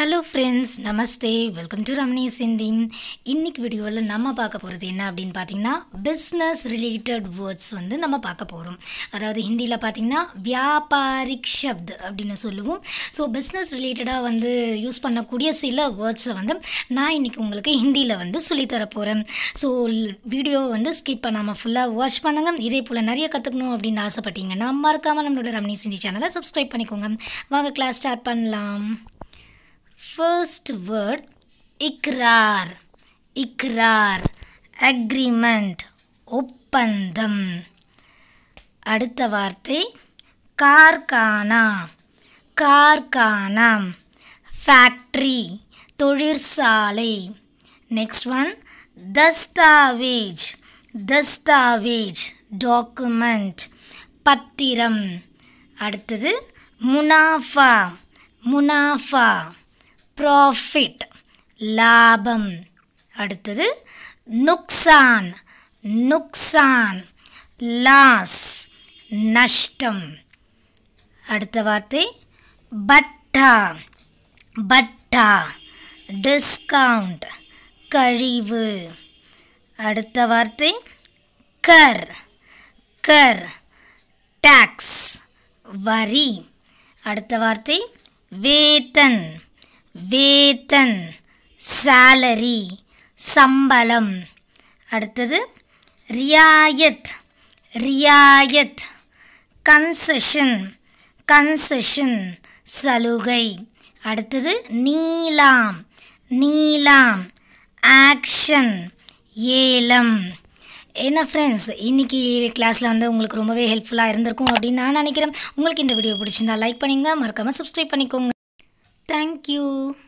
Hello friends namaste welcome to Ramani Sindhi இன்றைக்கி வீடியோவில் நம்ம பார்க்க போகிறது என்ன அப்படின்னு பார்த்தீங்கன்னா பிஸ்னஸ் ரிலேட்டட் வேர்ட்ஸ் வந்து நம்ம பார்க்க போகிறோம் அதாவது ஹிந்தியில் பார்த்திங்கன்னா வியாபாரிக் ஷப்த் அப்படின்னு சொல்லுவோம் ஸோ பிஸ்னஸ் ரிலேட்டடாக வந்து யூஸ் பண்ணக்கூடிய சில வேர்ட்ஸை வந்து நான் இன்றைக்கி உங்களுக்கு ஹிந்தியில் வந்து சொல்லித்தர போகிறேன் ஸோ வீடியோ வந்து ஸ்கிப் பண்ணாமல் ஃபுல்லாக வாட்ச் பண்ணுங்கள் இதே போல் நிறைய கற்றுக்கணும் அப்படின்னு ஆசைப்பட்டீங்கன்னா மறக்காமல் நம்மளோட ரமணி சிந்தி சேனலை சப்ஸ்கிரைப் பண்ணிக்கோங்க வாங்க கிளாஸ் ஸ்டார்ட் பண்ணலாம் first word இக்ரார் இக்ரார் அக்ரிமெண்ட் ஒப்பந்தம் அடுத்த வார்த்தை கார்கானா கார்கானா ஃபேக்ட்ரி தொழிற்சாலை நெக்ஸ்ட் ஒன் தஸ்தாவேஜ் தஸ்தாவேஜ் டாக்குமெண்ட் பத்திரம் அடுத்தது முனாஃபா முனாஃபா ப்ராஃபிட் லாபம் அடுத்தது நுக்சான் நுக்சான் லாஸ் நஷ்டம் அடுத்த வார்த்தை பட்டா பட்டா டிஸ்கவுண்ட் கழிவு அடுத்த வார்த்தை கர் கர் டாக்ஸ் வரி அடுத்த வார்த்தை வேதன் வேத்தன் சேலரி சம்பளம் அடுத்தது ரியாயத் ரியாயத் கன்செஷன் கன்செஷன் சலுகை அடுத்தது நீலாம் நீலாம் ஆக்ஷன் ஏலம் என்ன ஃப்ரெண்ட்ஸ் இன்றைக்கி கிளாஸில் வந்து உங்களுக்கு ரொம்பவே ஹெல்ப்ஃபுல்லாக இருந்திருக்கும் அப்படின்னு நான் நினைக்கிறேன் உங்களுக்கு இந்த வீடியோ பிடிச்சிருந்தா லைக் பண்ணிங்க மறக்காமல் சப்ஸ்கிரைப் பண்ணிக்கோங்க Thank you.